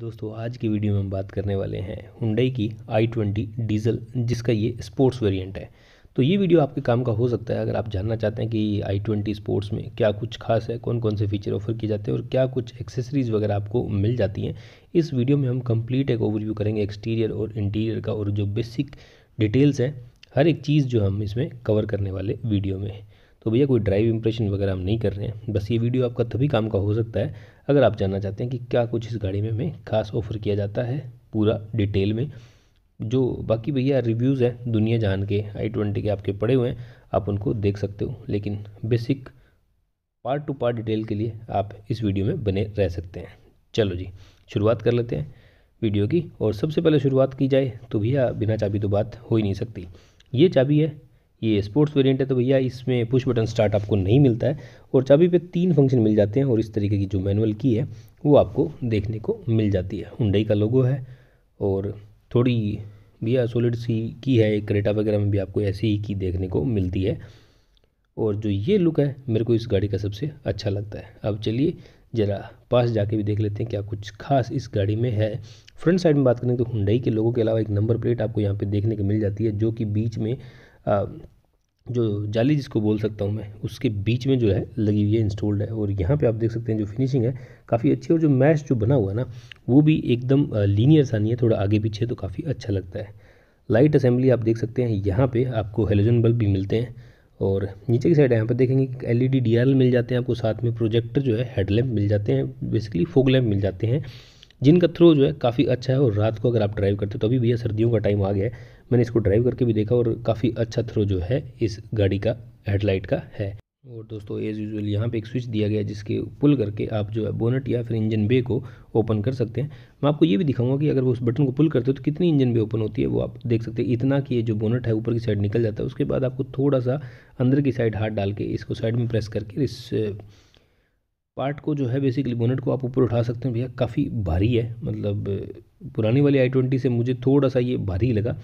दोस्तों आज की वीडियो में हम बात करने वाले हैं हुंडई की आई ट्वेंटी डीजल जिसका ये स्पोर्ट्स वेरिएंट है तो ये वीडियो आपके काम का हो सकता है अगर आप जानना चाहते हैं कि आई ट्वेंटी स्पोर्ट्स में क्या कुछ खास है कौन कौन से फीचर ऑफर किए जाते हैं और क्या कुछ एक्सेसरीज़ वगैरह आपको मिल जाती हैं इस वीडियो में हम कम्प्लीट एक ओवरव्यू करेंगे एक्सटीरियर और इंटीरियर का और जो बेसिक डिटेल्स हैं हर एक चीज़ जो हम इसमें कवर करने वाले वीडियो में तो भैया कोई ड्राइव इंप्रेशन वगैरह हम नहीं कर रहे हैं बस ये वीडियो आपका तभी काम का हो सकता है अगर आप जानना चाहते हैं कि क्या कुछ इस गाड़ी में हमें खास ऑफर किया जाता है पूरा डिटेल में जो बाकी भैया रिव्यूज़ हैं दुनिया जान के आई ट्वेंटी के आपके पड़े हुए हैं आप उनको देख सकते हो लेकिन basic part to part detail के लिए आप इस वीडियो में बने रह सकते हैं चलो जी शुरुआत कर लेते हैं वीडियो की और सबसे पहले शुरुआत की जाए तो भैया बिना चाबी तो बात हो ही नहीं सकती ये चाबी है ये स्पोर्ट्स वेरिएंट है तो भैया इसमें पुश बटन स्टार्ट आपको नहीं मिलता है और चाबी पे तीन फंक्शन मिल जाते हैं और इस तरीके की जो मैनुअल की है वो आपको देखने को मिल जाती है हुंडई का लोगो है और थोड़ी भैया सोलिड सी की है करेटा वगैरह में भी आपको ऐसी ही की देखने को मिलती है और जो ये लुक है मेरे को इस गाड़ी का सबसे अच्छा लगता है अब चलिए ज़रा पास जाके भी देख लेते हैं क्या कुछ खास इस गाड़ी में है फ्रंट साइड में बात करें तो हुंडई के लोगों के अलावा एक नंबर प्लेट आपको यहाँ पे देखने को मिल जाती है जो कि बीच में जो जाली जिसको बोल सकता हूँ मैं उसके बीच में जो है लगी हुई है इंस्टॉल्ड है और यहाँ पे आप देख सकते हैं जो फिनिशिंग है काफ़ी अच्छी और जो मैश जो बना हुआ है ना वो भी एकदम लीनियर सा नहीं है थोड़ा आगे पीछे तो काफ़ी अच्छा लगता है लाइट असेंबली आप देख सकते हैं यहाँ पर आपको हेलोजन बल्ब भी मिलते हैं और नीचे की साइड यहाँ पर देखेंगे एल ई मिल जाते हैं आपको साथ में प्रोजेक्टर जो है हेडलैम्प मिल जाते हैं बेसिकली फोक लैम्प मिल जाते हैं जिनका थ्रो जो है काफ़ी अच्छा है और रात को अगर आप ड्राइव करते हो तो अभी भैया सर्दियों का टाइम आ गया है मैंने इसको ड्राइव करके भी देखा और काफ़ी अच्छा थ्रो जो है इस गाड़ी का हेडलाइट का है और दोस्तों एज़ यूजल यहाँ पे एक स्विच दिया गया जिसके पुल करके आप जो है बोनट या फिर इंजन बे को ओपन कर सकते हैं मैं आपको ये भी दिखाऊंगा कि अगर वो उस बटन को पुल करते हो तो कितनी इंजन बे ओपन होती है वो आप देख सकते हैं इतना कि ये जो बोनट है ऊपर की साइड निकल जाता है उसके बाद आपको थोड़ा सा अंदर की साइड हाथ डाल के इसको साइड में प्रेस करके इस पार्ट को जो है बेसिकली बोनट को आप ऊपर उठा सकते हैं भैया काफ़ी भारी है मतलब पुरानी वाली आई ट्वेंटी से मुझे थोड़ा सा ये भारी लगा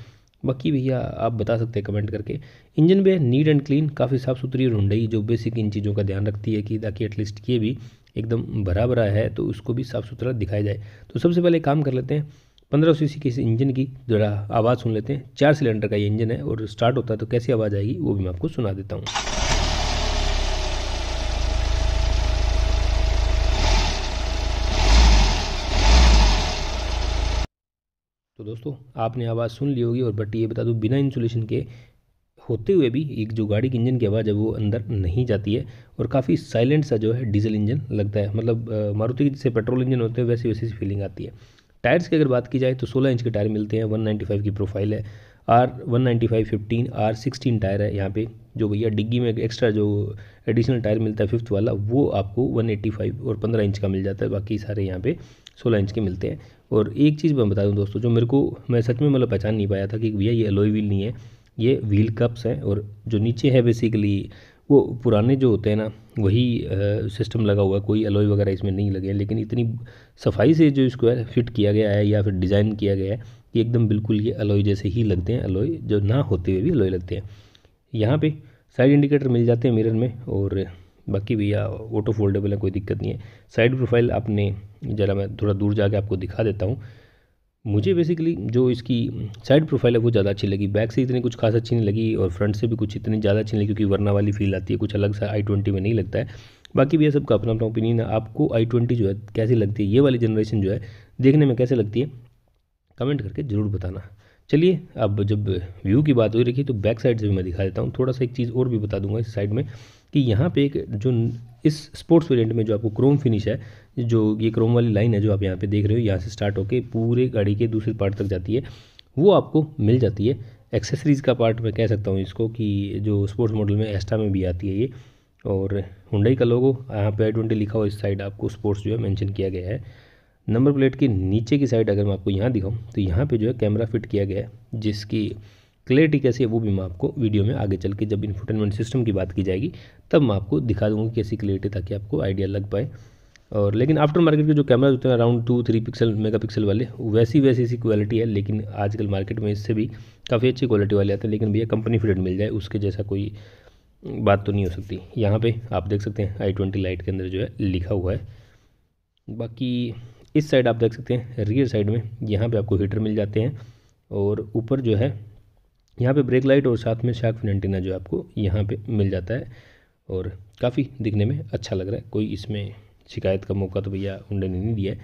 बाकी भैया आप बता सकते हैं कमेंट करके इंजन भी है नीट एंड क्लीन काफ़ी साफ़ सुथरी और हुंडई जो बेसिक इन चीज़ों का ध्यान रखती है कि ताकि एटलीस्ट ये भी एकदम भरा भरा है तो उसको भी साफ़ सुथरा दिखाया जाए तो सबसे पहले काम कर लेते हैं पंद्रह सौ सी के इस इंजन की ज़रा आवाज़ सुन लेते हैं चार सिलेंडर का ये इंजन है और स्टार्ट होता है तो कैसी आवाज़ आएगी वो भी मैं आपको सुना देता हूँ तो दोस्तों आपने आवाज़ सुन ली होगी और बट ये बता दूँ बिना इंसुलेशन के होते हुए भी एक जो गाड़ी की इंजन की आवाज़ है वो अंदर नहीं जाती है और काफ़ी साइलेंट सा जो है डीजल इंजन लगता है मतलब मारुति जैसे पेट्रोल इंजन होते हैं वैसे वैसी सी फीलिंग आती है टायर्स की अगर बात की जाए तो 16 इंच के टायर मिलते हैं 195 की प्रोफाइल है आर 195 15 आर 16 टायर है यहाँ पे जो भैया डिग्गी में एक्स्ट्रा जो एडिशनल टायर मिलता है फिफ्थ वाला वो आपको 185 और 15 इंच का मिल जाता है बाकी सारे यहाँ पे सोलह इंच के मिलते हैं और एक चीज़ मैं बता दूँ दोस्तों जो मेरे को मैं सच में मतलब पहचान नहीं पाया था कि भैया ये अलोई व्हील नहीं है ये व्हील कप्स हैं और जो नीचे है बेसिकली वो पुराने जो होते हैं ना वही आ, सिस्टम लगा हुआ है कोई अलोई वगैरह इसमें नहीं लगे हैं लेकिन इतनी सफाई से जो इसको फिट किया गया है या फिर डिज़ाइन किया गया है कि एकदम बिल्कुल ये अलोई जैसे ही लगते हैं अलोई जो ना होते हुए भी अलोई लगते हैं यहाँ पे साइड इंडिकेटर मिल जाते हैं मिरर में और बाकी भैया ऑटो फोल्डेबल है कोई दिक्कत नहीं है साइड प्रोफाइल आपने ज़रा मैं थोड़ा दूर जाके आपको दिखा देता हूँ मुझे बेसिकली जो इसकी साइड प्रोफाइल है वो ज़्यादा अच्छी लगी बैक से इतनी कुछ खास अच्छी नहीं लगी और फ्रंट से भी कुछ इतनी ज़्यादा अच्छी नहीं लगी क्योंकि वरना वाली फील आती है कुछ अलग सा आई ट्वेंटी में नहीं लगता है बाकी भैया सबका अपना अपना ओपिनियन है आपको आई ट्वेंटी जो है कैसी लगती है ये वाली जनरेशन जो है देखने में कैसे लगती है कमेंट करके ज़रूर बताना चलिए अब जब व्यू की बात हो रही है तो बैक साइड से भी मैं दिखा देता हूँ थोड़ा सा एक चीज़ और भी बता दूंगा इस साइड में कि यहाँ पे एक जो इस स्पोर्ट्स वेरिएंट में जो आपको क्रोम फिनिश है जो ये क्रोम वाली लाइन है जो आप यहाँ पे देख रहे हो यहाँ से स्टार्ट होकर पूरे गाड़ी के दूसरे पार्ट तक जाती है वो आपको मिल जाती है एक्सेसरीज़ का पार्ट मैं कह सकता हूँ इसको कि जो स्पोर्ट्स मॉडल में एस्टा में भी आती है ये और हुंडई का लोगो यहाँ पे आई लिखा हुआ इस साइड आपको स्पोर्ट्स जो है मैंशन किया गया है नंबर प्लेट के नीचे की साइड अगर मैं आपको यहाँ दिखाऊँ तो यहाँ पर जो है कैमरा फिट किया गया है जिसकी क्लैरिटी कैसी है वो भी मैं आपको वीडियो में आगे चल के जब इन्फोटेनमेंट सिस्टम की बात की जाएगी तब मैं आपको दिखा दूँगा कैसी क्लैरिटी ताकि आपको आइडिया लग पाए और लेकिन आफ्टर मार्केट के जो कैमरा होते हैं around two three pixel mega pixel वाले वैसी वैसी सी क्वालिटी है लेकिन आजकल मार्केट में इससे भी काफ़ी अच्छी क्वालिटी वाले आते हैं लेकिन भैया कंपनी फिटेड मिल जाए उसके जैसा कोई बात तो नहीं हो सकती यहाँ पे आप देख सकते हैं आई ट्वेंटी लाइट के अंदर जो है लिखा हुआ है बाकी इस साइड आप देख सकते हैं रियर साइड में यहाँ पर आपको हीटर मिल जाते हैं और ऊपर जो है यहाँ पे ब्रेक लाइट और साथ में शार्क फिन एंटीना जो आपको यहाँ पे मिल जाता है और काफ़ी दिखने में अच्छा लग रहा है कोई इसमें शिकायत का मौका तो भैया उंडे ने नहीं दिया है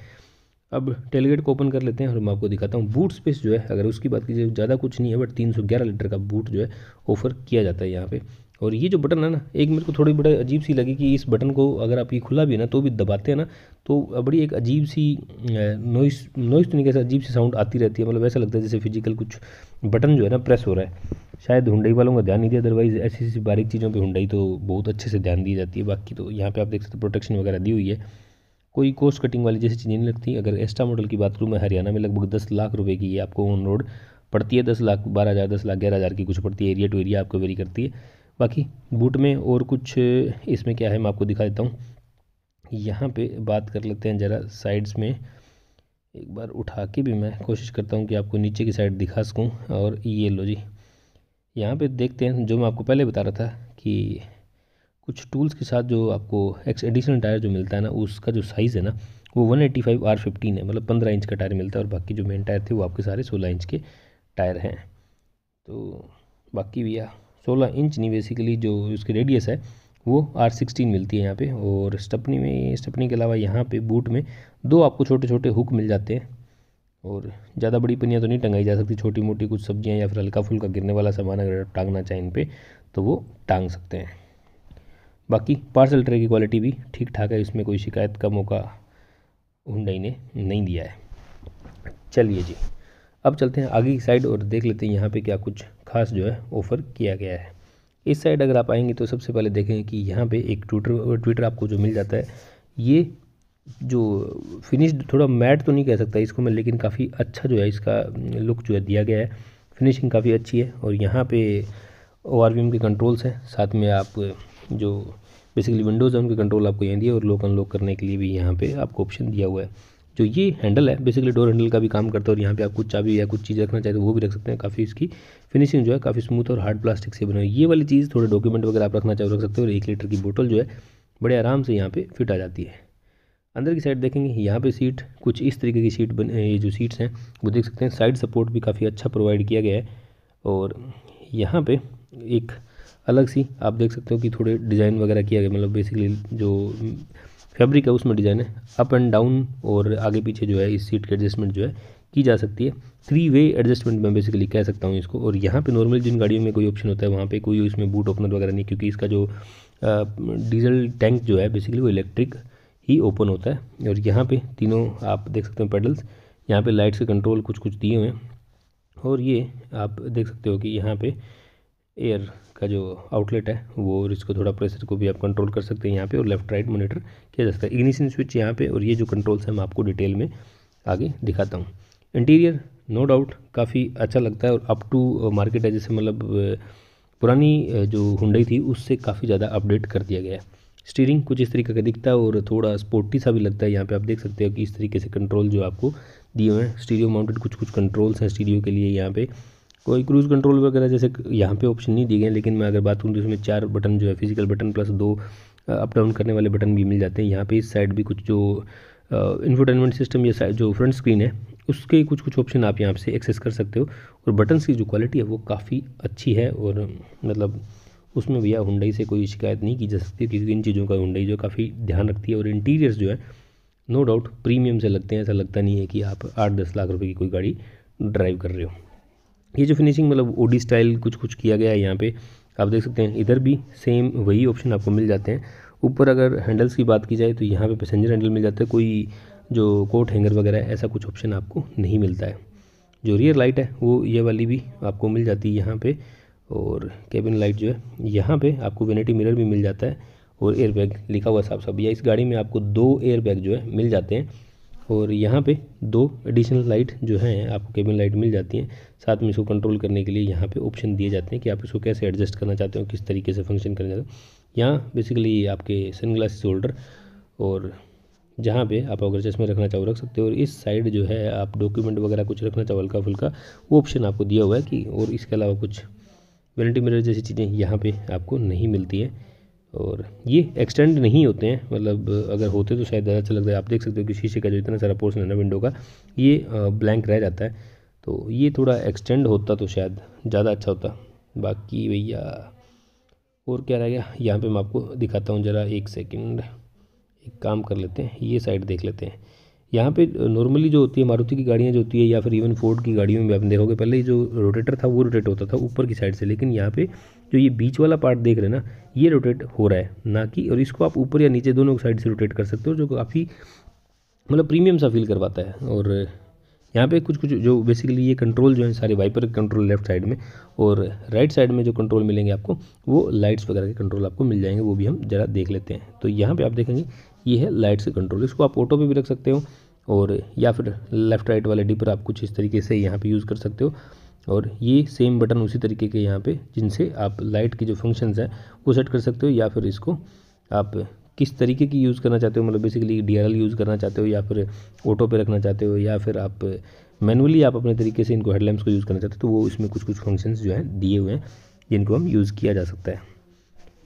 अब टेलीगेट को ओपन कर लेते हैं और मैं आपको दिखाता हूँ बूट स्पेस जो है अगर उसकी बात कीजिए ज़्यादा कुछ नहीं है बट तीन सौ ग्यारह लीटर का बूट जो है ऑफ़र किया जाता है यहाँ पर और ये जो बटन है ना एक मेरे को थोड़ी बड़ी अजीब सी लगी कि इस बटन को अगर आप ये खुला भी है ना तो भी दबाते हैं ना तो बड़ी एक अजीब सी नॉइस नॉइस तो नहीं कैसे अजीब सी साउंड आती रहती है मतलब ऐसा लगता है जैसे फिजिकल कुछ बटन जो है ना प्रेस हो रहा है शायद हुंडई वालों का ध्यान नहीं दिया अदरवाइज़ ऐसी ऐसी बारीक चीज़ों पर हुंडई तो बहुत अच्छे से ध्यान दी जाती है बाकी तो यहाँ पर आप देख सकते प्रोटेक्शन वगैरह दी हुई है कोई कोस्ट कटिंग वाली जैसी चीज़ें नहीं लगती अगर एस्टा मॉडल की बात करूँ मैं हरियाणा में लगभग दस लाख रुपये की आपको ऑन रोड पड़ती है दस लाख बारह हज़ार दस लाख ग्यारह हज़ार की कुछ पड़ती है एरिया टू एरिया आपको वेरी करती है बाकी बूट में और कुछ इसमें क्या है मैं आपको दिखा देता हूँ यहाँ पे बात कर लेते हैं ज़रा साइड्स में एक बार उठा के भी मैं कोशिश करता हूँ कि आपको नीचे की साइड दिखा सकूँ और ये लो जी यहाँ पे देखते हैं जो मैं आपको पहले बता रहा था कि कुछ टूल्स के साथ जो आपको एक्स एडिशनल टायर जो मिलता है ना उसका जो साइज़ है ना वो one eighty five R fifteen है मतलब पंद्रह इंच का टायर मिलता है और बाकी जो मेन टायर थे वो आपके सारे सोलह इंच के टायर हैं तो बाकी भैया सोलह इंच नहीं बेसिकली जो उसकी रेडियस है वो आर सिक्सटीन मिलती है यहाँ पे और स्टपनी में स्टपनी के अलावा यहाँ पे बूट में दो आपको छोटे छोटे हुक मिल जाते हैं और ज़्यादा बड़ी पनियाँ तो नहीं टंगाई जा सकती छोटी मोटी कुछ सब्जियाँ या फिर हल्का फुल्का गिरने वाला सामान अगर टांगना चाहें इन पर तो वो टांग सकते हैं बाकी पार्सल ट्रे की क्वालिटी भी ठीक ठाक है इसमें कोई शिकायत का मौका हुंडई ने नहीं दिया है चलिए जी अब चलते हैं आगे की साइड और देख लेते हैं यहाँ पे क्या कुछ खास जो है ऑफ़र किया गया है इस साइड अगर आप आएंगे तो सबसे पहले देखेंगे कि यहाँ पे एक ट्विटर ट्विटर आपको जो मिल जाता है ये जो फिनिश थोड़ा मैट तो नहीं कह सकता इसको मैं लेकिन काफ़ी अच्छा जो है इसका लुक जो है दिया गया है फिनिशिंग काफ़ी अच्छी है और यहाँ पर ओ के कंट्रोल्स हैं साथ में आप जो बेसिकली विंडोज़ है उनके कंट्रोल आपको यहाँ दिया और लोक अनलॉक करने के लिए भी यहाँ पे आपको ऑप्शन दिया हुआ है जो ये हैंडल है बेसिकली डोर हैंडल का भी काम करता है और यहाँ पे आप कुछ चाबी या कुछ चीज़ रखना चाहते हो वो भी रख सकते हैं काफ़ी इसकी फिनिशिंग जो है काफ़ी स्मूथ और हार्ड प्लास्टिक से बनी हुई ये वाली चीज़ थोड़े डॉक्यूमेंट वगैरह आप रखना चाहो रख सकते हो और एक लीटर की बोटल जो है बड़े आराम से यहाँ पर फिट आ जाती है अंदर की साइड देखेंगे यहाँ पर सीट कुछ इस तरीके की सीट बन ये जो सीट्स हैं वो देख सकते हैं साइड सपोर्ट भी काफ़ी अच्छा प्रोवाइड किया गया है और यहाँ पर एक अलग सी आप देख सकते हो कि थोड़े डिज़ाइन वगैरह किया गया मतलब बेसिकली जो फैब्रिक है उसमें डिज़ाइन है अप एंड डाउन और आगे पीछे जो है इस सीट के एडजस्टमेंट जो है की जा सकती है थ्री वे एडजस्टमेंट मैं बेसिकली कह सकता हूँ इसको और यहाँ पे नॉर्मली जिन गाड़ियों में कोई ऑप्शन होता है वहाँ पे कोई इसमें बूट ओपनर वगैरह नहीं क्योंकि इसका जो डीजल टैंक जो है बेसिकली वो इलेक्ट्रिक ही ओपन होता है और यहाँ पर तीनों आप देख सकते हो पेडल्स यहाँ पे लाइट्स के कंट्रोल कुछ कुछ दिए हुए हैं और ये आप देख सकते हो कि यहाँ पर एयर का जो आउटलेट है वो और इसको थोड़ा प्रेशर को भी आप कंट्रोल कर सकते हैं यहाँ पे और लेफ्ट राइट मोनीटर किया जा सकता है इग्निशन स्विच यहाँ पे और ये जो कंट्रोल्स हैं मैं आपको डिटेल में आगे दिखाता हूँ इंटीरियर नो डाउट काफ़ी अच्छा लगता है और अप टू मार्केट है जैसे मतलब पुरानी जो हुंडई थी उससे काफ़ी ज़्यादा अपडेट कर दिया गया है स्टीरिंग कुछ इस तरीके का दिखता है और थोड़ा स्पोर्टी सा भी लगता है यहाँ पे आप देख सकते हो कि इस तरीके से कंट्रोल जो आपको दिए हुए हैं स्टीरियो माउंटेड कुछ कुछ कंट्रोल्स हैं स्टीरियो के लिए यहाँ पे कोई क्रूज़ कंट्रोल वगैरह जैसे यहाँ पे ऑप्शन नहीं दिए गए लेकिन मैं अगर बात करूँ तो इसमें चार बटन जो है फिजिकल बटन प्लस दो अप डाउन करने वाले बटन भी मिल जाते हैं यहाँ पे इस साइड भी कुछ जो इन्फोटेनमेंट सिस्टम या जो फ्रंट स्क्रीन है उसके कुछ कुछ ऑप्शन आप यहाँ से एक्सेस कर सकते हो और बटन्स की जो क्वालिटी है वो काफ़ी अच्छी है और मतलब उसमें भैया हुंडई से कोई शिकायत नहीं की जा सकती क्योंकि इन चीज़ों का हुंडई जो काफ़ी ध्यान रखती है और इंटीरियर्स जो है नो डाउट प्रीमियम से लगते हैं ऐसा लगता नहीं है कि आप आठ दस लाख रुपये की कोई गाड़ी ड्राइव कर रहे हो ये जो फिनिशिंग मतलब ओडी स्टाइल कुछ कुछ किया गया है यहाँ पे आप देख सकते हैं इधर भी सेम वही ऑप्शन आपको मिल जाते हैं ऊपर अगर हैंडल्स की बात की जाए तो यहाँ पे पैसेंजर हैंडल मिल जाता है कोई जो कोट हैंगर वगैरह है ऐसा कुछ ऑप्शन आपको नहीं मिलता है जो रियर लाइट है वो ये वाली भी आपको मिल जाती है यहाँ पर और केबिन लाइट जो है यहाँ पर आपको वेनेटी मिरर भी मिल जाता है और एयरबैग लिखा हुआ साफ साफ या इस गाड़ी में आपको दो एयरबैग जो है मिल जाते हैं और यहाँ पे दो एडिशनल लाइट जो हैं आपको केबिन लाइट मिल जाती हैं साथ में इसको कंट्रोल करने के लिए यहाँ पे ऑप्शन दिए जाते हैं कि आप इसको कैसे एडजस्ट करना चाहते हो किस तरीके से फंक्शन करना चाहते हो यहाँ बेसिकली आपके सन ग्लास होल्डर और जहाँ पे आप अगर चश्मे रखना चाहो रख सकते हो और इस साइड जो है आप डॉक्यूमेंट वगैरह कुछ रखना चाहो हल्का फुल्का वो ऑप्शन आपको दिया हुआ है कि और इसके अलावा कुछ वेलेंटी मिरर जैसी चीज़ें यहाँ पर आपको नहीं मिलती हैं और ये एक्सटेंड नहीं होते हैं मतलब अगर होते तो शायद अच्छा लगता है आप देख सकते हो कि शीशे का जो इतना सारा पोर्सन है ना विंडो का ये ब्लैंक रह जाता है तो ये थोड़ा एक्सटेंड होता तो शायद ज़्यादा अच्छा होता बाकी भैया और क्या रह गया यहाँ पे मैं आपको दिखाता हूँ ज़रा एक सेकंड एक काम कर लेते हैं ये साइड देख लेते हैं यहाँ पे नॉर्मली जो होती है मारुति की गाड़ियाँ जो होती है या फिर इवन फोर्ड की गाड़ियों में भी आप देखोगे पहले जो रोटेटर था वो रोटेट होता था ऊपर की साइड से लेकिन यहाँ पे जो ये बीच वाला पार्ट देख रहे हैं ना ये रोटेट हो रहा है ना कि और इसको आप ऊपर या नीचे दोनों साइड से रोटेट कर सकते हो जो काफ़ी मतलब प्रीमियम सा फील करवाता है और यहाँ पे कुछ कुछ जो बेसिकली ये कंट्रोल जो है सारे वाइपर कंट्रोल लेफ्ट साइड में और राइट साइड में जो कंट्रोल मिलेंगे आपको वो लाइट्स वगैरह के कंट्रोल आपको मिल जाएंगे वो भी हम ज़रा देख लेते हैं तो यहाँ पे आप देखेंगे ये है लाइट्स के कंट्रोल इसको आप ऑटो पे भी रख सकते हो और या फिर लेफ़्ट राइट वाले डी पर आप कुछ इस तरीके से यहाँ पे यूज़ कर सकते हो और ये सेम बटन उसी तरीके के यहाँ पे जिनसे आप लाइट के जो फंक्शंस हैं वो सेट कर सकते हो या फिर इसको आप किस तरीके की यूज़ करना चाहते हो मतलब बेसिकली डी यूज़ करना चाहते हो या फिर ऑटो पे रखना चाहते हो या फिर आप मैनुअली आप अपने तरीके से इनको हेडलैम्प्स को यूज़ करना चाहते हो तो वो इसमें कुछ कुछ फंक्शंस जो हैं दिए हुए हैं जिनको हम यूज़ किया जा सकता है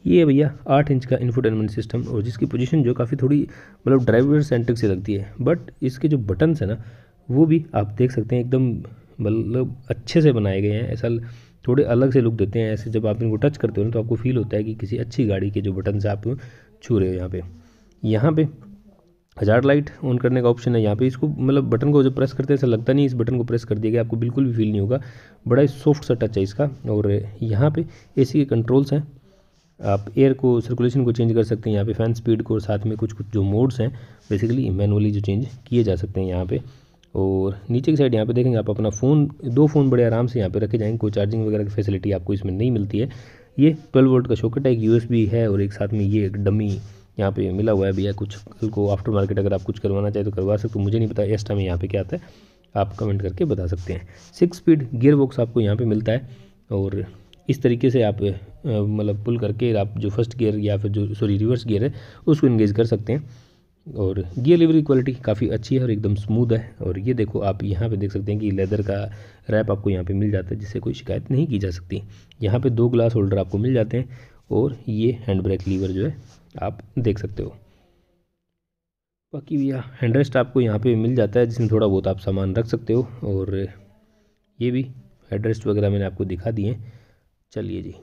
ये है भैया आठ इंच का इन्फोटेनमेंट सिस्टम और जिसकी पोजीशन जो काफ़ी थोड़ी मतलब ड्राइवर सेंटर से लगती है बट इसके जो बटन्स हैं ना वो भी आप देख सकते हैं एकदम मतलब अच्छे से बनाए गए हैं ऐसा थोड़े अलग से लुक देते हैं ऐसे जब आप इनको टच करते हो ना तो आपको फील होता है कि किसी अच्छी गाड़ी के जो बटन से आप छू रहे हो यहाँ पे यहाँ पे हज़ार लाइट ऑन करने का ऑप्शन है यहाँ पे इसको मतलब बटन को जब प्रेस करते हैं ऐसा लगता नहीं इस बटन को प्रेस कर दिया गया आपको बिल्कुल भी फील नहीं होगा बड़ा ही सॉफ्ट सा टच है इसका और यहाँ पे एसी के कंट्रोल्स हैं आप एयर को सर्कुलेशन को चेंज कर सकते हैं यहाँ पे फैन स्पीड को और साथ में कुछ कुछ जो मोड्स हैं बेसिकली मैनुअली जो चेंज किए जा सकते हैं यहाँ पे और नीचे की साइड यहाँ पे देखेंगे आप अपना फ़ोन दो फ़ोन बड़े आराम से यहाँ पे रखे जाएंगे कोई चार्जिंग वगैरह की फैसिलिटी आपको इसमें नहीं मिलती है ये ट्वेल्व वोल्ट का शॉकेट है एक यू है और एक साथ में ये एक डमी यहाँ पर मिला हुआ है भैया कुछ कल को आफ्टर मार्केट अगर आप कुछ करवाना चाहे तो करवा सकते हो मुझे नहीं पता इस टाइम यहाँ पर क्या आता है आप कमेंट करके बता सकते हैं सिक्स स्पीड गियर बॉक्स आपको यहाँ पर मिलता है और इस तरीके से आप मतलब पुल करके आप जो फर्स्ट गियर या फिर जो सॉरी रिवर्स गियर है उसको इंगेज कर सकते हैं और गियर लीवर की क्वालिटी काफ़ी अच्छी है और एकदम स्मूथ है और ये देखो आप यहाँ पे देख सकते हैं कि लेदर का रैप आपको यहाँ पे मिल जाता है जिससे कोई शिकायत नहीं की जा सकती यहाँ पे दो ग्लास होल्डर आपको मिल जाते हैं और ये हैंड ब्रेक लीवर जो है आप देख सकते हो बाकी भैया हैंड रेस्ट आपको यहाँ पर मिल जाता है जिसमें थोड़ा बहुत आप सामान रख सकते हो और ये भी हेड रेस्ट वगैरह मैंने आपको दिखा दिए हैं चलिए जी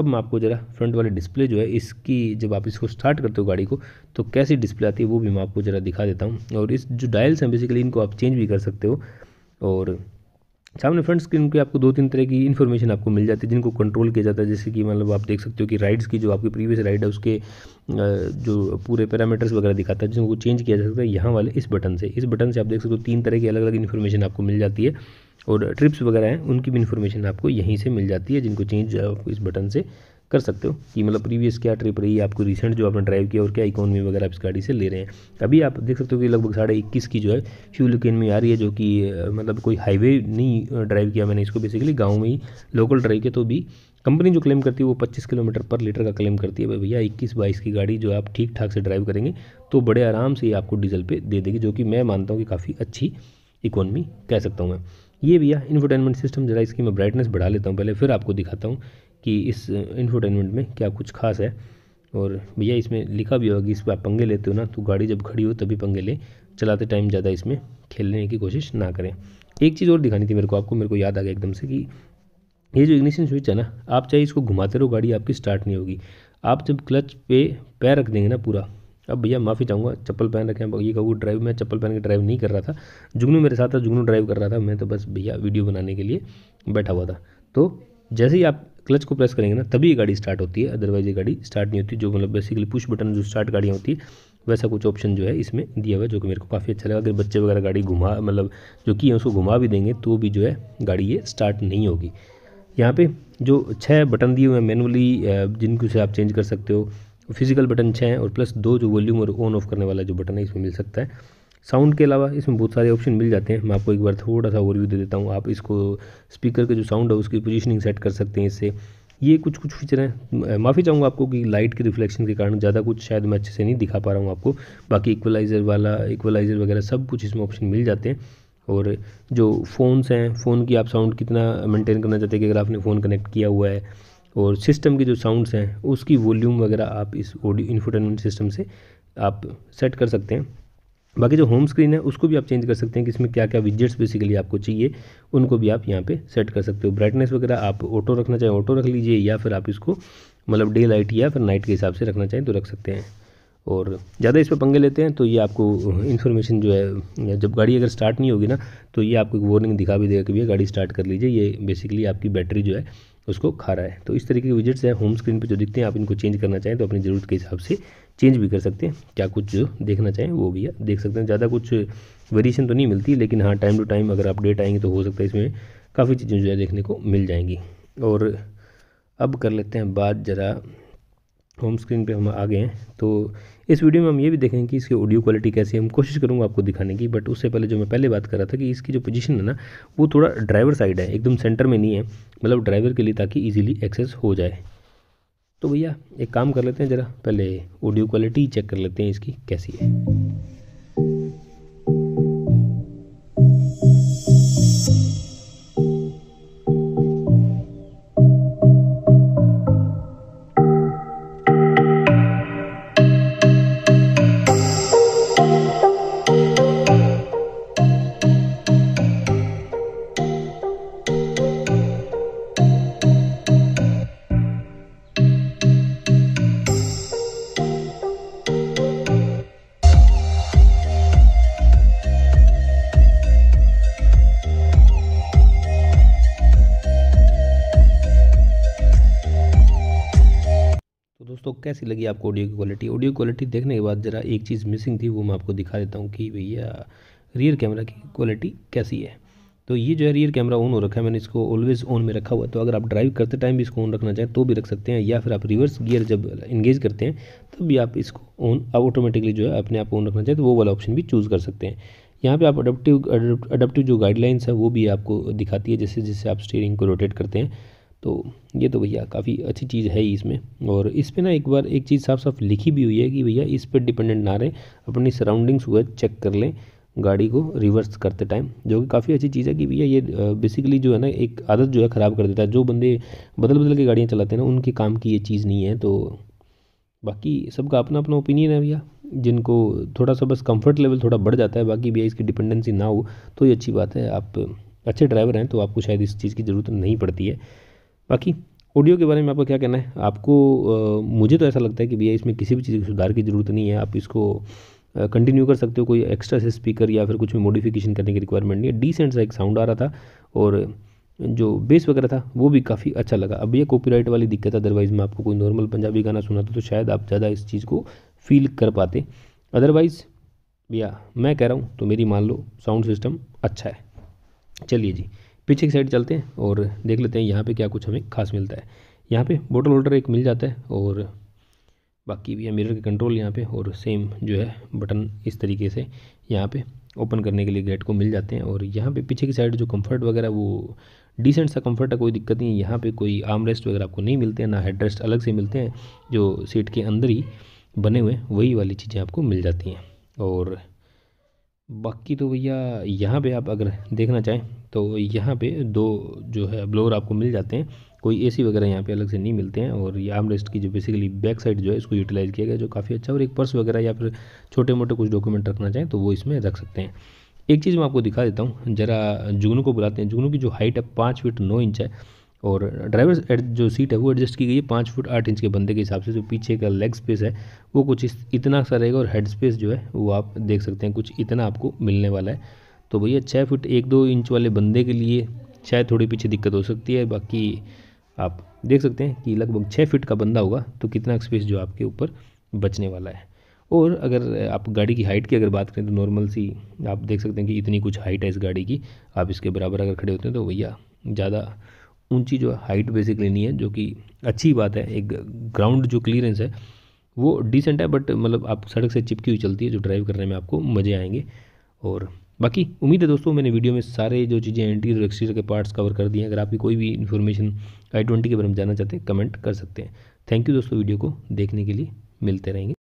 अब मैं आपको ज़रा फ्रंट वाले डिस्प्ले जो है इसकी जब आप इसको स्टार्ट करते हो गाड़ी को तो कैसी डिस्प्ले आती है वो भी मैं आपको ज़रा दिखा देता हूँ और इस जो डायल्स हैं बेसिकली इनको आप चेंज भी कर सकते हो और सामने फ्रंट स्क्रीन पे आपको दो तीन तरह की इन्फॉर्मेशन आपको मिल जाती है जिनको कंट्रोल किया जाता है जैसे कि मतलब आप देख सकते हो कि राइड्स की जो आपकी प्रीवियस राइड है उसके जो पूरे पैरामीटर्स वगैरह दिखाता है जिनको चेंज किया जा सकता है यहाँ वाले इस बटन से इस बटन से आप देख सकते हो तीन तरह की अलग अलग इन्फॉर्मेशन आपको मिल जाती है और ट्रिप्स वगैरह हैं उनकी भी इन्फॉर्मेशन आपको यहीं से मिल जाती है जिनको चेंज इस बटन से कर सकते हो कि मतलब प्रीवियस क्या ट्रिप रही है आपको रिसेंट जो आपने ड्राइव किया और क्या इकोनॉमी वगैरह आप इस गाड़ी से ले रहे हैं अभी आप देख सकते हो कि लगभग साढ़े इक्कीस की जो है फ्यूल इकोनमी आ रही है जो कि मतलब कोई हाईवे नहीं ड्राइव किया मैंने इसको बेसिकली गाँव में ही लोकल ड्राइव किया तो भी कंपनी जो क्लेम करती है वो 25 किलोमीटर पर लीटर का क्लेम करती है भैया 21 बाईस की गाड़ी जो आप ठीक ठाक से ड्राइव करेंगे तो बड़े आराम से ये आपको डीजल पे दे देगी जो कि मैं मानता हूँ कि काफ़ी अच्छी इकोनॉमी कह सकता हूँ मैं ये भैया इन्फोटेनमेंट सिस्टम जरा इसकी मैं ब्राइटनेस बढ़ा लेता हूँ पहले फिर आपको दिखाता हूँ कि इस इन्फोटेनमेंट में क्या कुछ खास है और भैया इसमें लिखा भी होगा कि इस पर आप पंगे लेते हो ना तो गाड़ी जब खड़ी हो तभी पंगे लें चलाते टाइम ज़्यादा इसमें खेलने की कोशिश ना करें एक चीज़ और दिखानी थी मेरे को आपको मेरे को याद आ गया एकदम से कि ये जो इग्निशन स्विच है ना आप चाहे इसको घुमाते रहो गाड़ी आपकी स्टार्ट नहीं होगी आप जब क्लच पे पैर रख देंगे ना पूरा अब भैया माफ़ी चाहूँगा चप्पल पहन रखें ये कहूँ ड्राइव मैं चप्पल पहन के ड्राइव नहीं कर रहा था जुगनू मेरे साथ था जुगनू ड्राइव कर रहा था मैं तो बस भैया वीडियो बनाने के लिए बैठा हुआ था तो जैसे ही आप क्लच को प्रेस करेंगे ना तभी ये गाड़ी स्टार्ट होती है अदरवाइज ये गाड़ी स्टार्ट नहीं होती जो मतलब बेसिकली पुश बटन जो स्टार्ट गाड़ियाँ होती है वैसा कुछ ऑप्शन जो है इसमें दिया हुआ है जो कि मेरे को काफ़ी अच्छा लगा अगर बच्चे वगैरह गाड़ी घुमा मतलब जो कि है उसको घुमा भी देंगे तो भी जो है गाड़ी ये स्टार्ट नहीं होगी यहाँ पे जो छः बटन दिए हुए हैं मैनुअली जिनको से आप चेंज कर सकते हो फिजिकल बटन छः हैं और प्लस दो जो वॉल्यूम और ऑन ऑफ करने वाला जो बटन है इसमें मिल सकता है साउंड के अलावा इसमें बहुत सारे ऑप्शन मिल जाते हैं मैं आपको एक बार थोड़ा सा ओवरव्यू दे देता हूँ आप इसको स्पीकर का जो साउंड है उसकी पोजीशनिंग सेट कर सकते हैं इससे ये कुछ कुछ फीचर हैं माफ़ी चाहूँगा आपको कि लाइट के रिफ्लेक्शन के कारण ज़्यादा कुछ शायद मैं अच्छे से नहीं दिखा पा रहा हूँ आपको बाकी इक्वलाइज़र वाला इक्वलाइज़र वगैरह सब कुछ इसमें ऑप्शन मिल जाते हैं और जो फ़ोन्स हैं फ़ोन की आप साउंड कितना मेंटेन करना चाहते हैं कि अगर आपने फ़ोन कनेक्ट किया हुआ है और सिस्टम के जो साउंड्स हैं उसकी वॉल्यूम वगैरह आप इस ऑडियो इन्फोटेनमेंट सिस्टम से आप सेट कर सकते हैं बाकी जो होम स्क्रीन है उसको भी आप चेंज कर सकते हैं कि इसमें क्या क्या विजेट्स बेसिकली आपको चाहिए उनको भी आप यहाँ पे सेट कर सकते हो ब्राइटनेस वगैरह आप ऑटो रखना चाहें ऑटो रख लीजिए या फिर आप इसको मतलब डे लाइट या फिर नाइट के हिसाब से रखना चाहें तो रख सकते हैं और ज़्यादा इस पर पंगे लेते हैं तो ये आपको इन्फॉर्मेशन जो है जब गाड़ी अगर स्टार्ट नहीं होगी ना तो ये आपको एक वार्निंग दिखा भी देगा कि भैया गाड़ी स्टार्ट कर लीजिए ये बेसिकली आपकी बैटरी जो है उसको खा रहा है तो इस तरीके के विजिट्स हैं होम स्क्रीन पर जो दिखते हैं आप इनको चेंज करना चाहें तो अपनी ज़रूरत के हिसाब से चेंज भी कर सकते हैं क्या कुछ जो देखना चाहें वो भी देख सकते हैं ज़्यादा कुछ वेरिएशन तो नहीं मिलती लेकिन हाँ टाइम टू टाइम अगर अपडेट आएंगे तो हो सकता है इसमें काफ़ी चीज़ें जो है देखने को मिल जाएंगी और अब कर लेते हैं बात ज़रा होम स्क्रीन पे हम आ गए हैं तो इस वीडियो में हम ये भी देखेंगे कि इसकी ऑडियो क्वालिटी कैसी है हम कोशिश करूँगा आपको दिखाने की बट उससे पहले जो मैं पहले बात कर रहा था कि इसकी जो पोजीशन है ना वो थोड़ा ड्राइवर साइड है एकदम सेंटर में नहीं है मतलब ड्राइवर के लिए ताकि ईजिली एक्सेस हो जाए तो भैया एक काम कर लेते हैं ज़रा पहले ऑडियो क्वालिटी चेक कर लेते हैं इसकी कैसी है दोस्तों कैसी लगी आपको ऑडियो की क्वालिटी ऑडियो क्वालिटी देखने के बाद ज़रा एक चीज़ मिसिंग थी वो मैं आपको दिखा देता हूँ कि भैया रियर कैमरा की क्वालिटी कैसी है तो ये जो है रियर कैमरा ऑन हो रखा है मैंने इसको ऑलवेज ऑन में रखा हुआ है तो अगर आप ड्राइव करते टाइम भी इसको ऑन रखना चाहें तो भी रख सकते हैं या फिर आप रिवर्स गियर जब इंगेज करते हैं तब भी आप इसको ऑन आप ऑटोमेटिकली जो है अपने आप ऑन रखना चाहें तो वो वाला ऑप्शन भी चूज़ कर सकते हैं यहाँ पे आप अडप्टिव अडप्टिव जो गाइडलाइंस है वो भी आपको दिखाती है जैसे जैसे आप स्टीयरिंग को रोटेट करते हैं तो ये तो भैया काफ़ी अच्छी चीज़ है इसमें और इस पर ना एक बार एक चीज़ साफ साफ लिखी भी हुई है कि भैया इस पर डिपेंडेंट ना रहे अपनी सराउंडिंग्स हुए चेक कर लें गाड़ी को रिवर्स करते टाइम जो कि काफ़ी अच्छी चीज़ है कि भैया ये बेसिकली जो है ना एक आदत जो है ख़राब कर देता है जो बंदे बदल बदल के गाड़ियाँ चलाते हैं ना उनके काम की ये चीज़ नहीं है तो बाकी सबका अपना अपना ओपिनियन है भैया जिनको थोड़ा सा बस कंफर्ट लेवल थोड़ा बढ़ जाता है बाकी भैया इसकी डिपेंडेंसी ना हो तो ये अच्छी बात है आप अच्छे ड्राइवर हैं तो आपको शायद इस चीज़ की ज़रूरत नहीं पड़ती है बाकी ऑडियो के बारे में आपका क्या कहना है आपको आ, मुझे तो ऐसा लगता है कि भैया इसमें किसी भी चीज़ के सुधार की ज़रूरत नहीं है आप इसको कंटिन्यू कर सकते हो कोई एक्स्ट्रा से स्पीकर या फिर कुछ भी मॉडिफिकेशन करने की रिक्वायरमेंट नहीं है डिसेंट सा एक साउंड आ रहा था और जो बेस वगैरह था वो भी काफ़ी अच्छा लगा अब ये कॉपी वाली दिक्कत अदरवाइज़ में आपको कोई नॉर्मल पंजाबी गाना सुनाता तो शायद आप ज़्यादा इस चीज़ को फील कर पाते अदरवाइज़ भैया मैं कह रहा हूँ तो मेरी मान लो साउंड सिस्टम अच्छा है चलिए जी पीछे की साइड चलते हैं और देख लेते हैं यहाँ पे क्या कुछ हमें खास मिलता है यहाँ पे बोटल होल्डर एक मिल जाता है और बाकी भी है मिरर के कंट्रोल यहाँ पे और सेम जो है बटन इस तरीके से यहाँ पे ओपन करने के लिए गेट को मिल जाते हैं और यहाँ पे पीछे की साइड जो कंफर्ट वगैरह वो डिसेंट सा कंफर्ट है कोई दिक्कत नहीं है यहाँ पर कोई आर्म रेस्ट वगैरह आपको नहीं मिलते हैं ना हेड रेस्ट अलग से मिलते हैं जो सीट के अंदर ही बने हुए वही वाली चीज़ें आपको मिल जाती हैं और बाकी तो भैया यहाँ पे आप अगर देखना चाहें तो यहाँ पे दो जो है ब्लोअर आपको मिल जाते हैं कोई एसी वगैरह यहाँ पे अलग से नहीं मिलते हैं और ये रेस्ट की जो बेसिकली बैक साइड जो है इसको यूटिलाइज़ किया गया जो काफ़ी अच्छा और एक पर्स वगैरह या फिर छोटे मोटे कुछ डॉक्यूमेंट रखना चाहें तो वो इसमें रख सकते हैं एक चीज़ मैं आपको दिखा देता हूँ जरा जुगनू को बुलाते हैं जुगनू की जो हाइट है पाँच फीट नौ इंच है और ड्राइवर जो सीट है वो एडजस्ट की गई है पाँच फुट आठ इंच के बंदे के हिसाब से जो पीछे का लेग स्पेस है वो कुछ इस इतना सा रहेगा और हेड स्पेस जो है वो आप देख सकते हैं कुछ इतना आपको मिलने वाला है तो भैया छः फुट एक दो इंच वाले बंदे के लिए शायद थोड़ी पीछे दिक्कत हो सकती है बाकी आप देख सकते हैं कि लगभग छः फिट का बंदा होगा तो कितना स्पेस जो आपके ऊपर बचने वाला है और अगर आप गाड़ी की हाइट की अगर बात करें तो नॉर्मल सी आप देख सकते हैं कि इतनी कुछ हाइट है इस गाड़ी की आप इसके बराबर अगर खड़े होते हैं तो भैया ज़्यादा ऊंची जो हाइट बेसिक लेनी है जो कि अच्छी बात है एक ग्राउंड जो क्लियरेंस है वो डिसेंट है बट मतलब आप सड़क से चिपकी हुई चलती है जो ड्राइव करने में आपको मज़े आएंगे और बाकी उम्मीद है दोस्तों मैंने वीडियो में सारे जो चीज़ें इंटीरियर एक्सटीरियर के पार्ट्स कवर कर दिए हैं अगर आपकी कोई भी इन्फॉर्मेशन आई ट्वेंटी के बारे में जानना चाहते हैं कमेंट कर सकते हैं थैंक यू दोस्तों वीडियो को देखने के लिए मिलते रहेंगे